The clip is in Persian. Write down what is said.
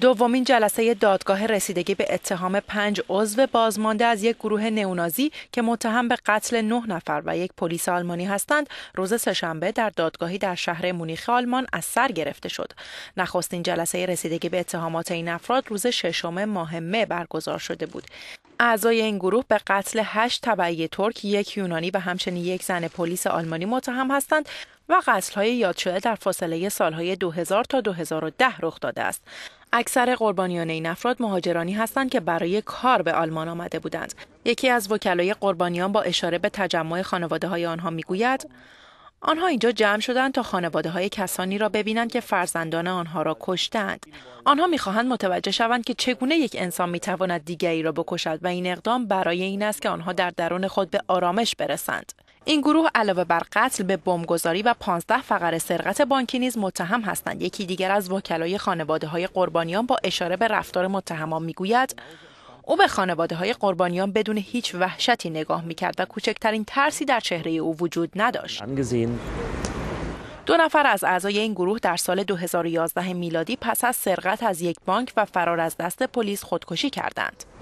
دومین جلسه دادگاه رسیدگی به اتهام پنج عضو بازمانده از یک گروه نئونازی که متهم به قتل نه نفر و یک پلیس آلمانی هستند روز سهشنبه در دادگاهی در شهر مونیخ آلمان از سر گرفته شد نخستین جلسه رسیدگی به اتهامات این افراد روز ششم ماه مه برگزار شده بود اعضای این گروه به قتل هشت تبعی ترک، یک یونانی و همچنین یک زن پلیس آلمانی متهم هستند و قتل‌های یاد شده در فاصله سالهای 2000 تا 2010 رخ داده است. اکثر قربانیان این افراد مهاجرانی هستند که برای کار به آلمان آمده بودند. یکی از وکلای قربانیان با اشاره به تجمع خانواده های آنها میگوید آنها اینجا جمع شدند تا خانواده های کسانی را ببینند که فرزندان آنها را کشتند. آنها میخواهند متوجه شوند که چگونه یک انسان میتواند دیگری را بکشد و این اقدام برای این است که آنها در درون خود به آرامش برسند. این گروه علاوه بر قتل به بمبگذاری و 15 فقره سرقت بانکی نیز متهم هستند یکی دیگر از وکلای خانواده های قربانیان با اشاره به رفتار متهمان میگوید او به خانواده های قربانیان بدون هیچ وحشتی نگاه میکرد و کوچکترین ترسی در چهره او وجود نداشت. دو نفر از اعضای این گروه در سال 2011 میلادی پس از سرقت از یک بانک و فرار از دست پلیس خودکشی کردند.